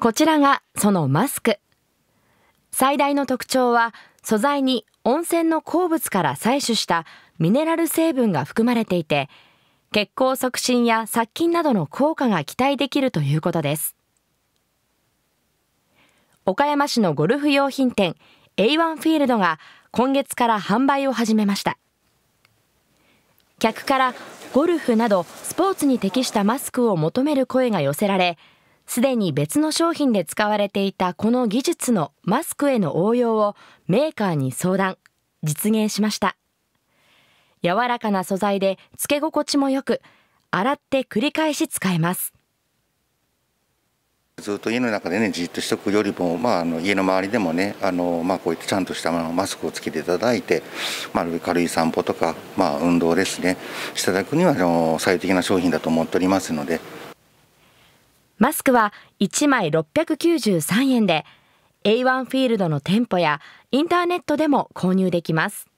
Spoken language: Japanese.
こちらがそのマスク。最大の特徴は素材に温泉の鉱物から採取したミネラル成分が含まれていて、血行促進や殺菌などの効果が期待できるということです。岡山市のゴルフ用品店 A1 フィールドが今月から販売を始めました。客からゴルフなどスポーツに適したマスクを求める声が寄せられ、すでに別の商品で使われていたこの技術のマスクへの応用をメーカーに相談、実現しました。柔らかな素材で付け心地も良く、洗って繰り返し使えます。ずっと家の中でねじっとしておくよりも、まあ、あの家の周りでもねあの、まあ、こういったちゃんとしたマスクをつけていただいて、まあ、軽い散歩とか、まあ、運動ですねしていただくにはあの最適な商品だと思っておりますのでマスクは1枚693円で A1 フィールドの店舗やインターネットでも購入できます。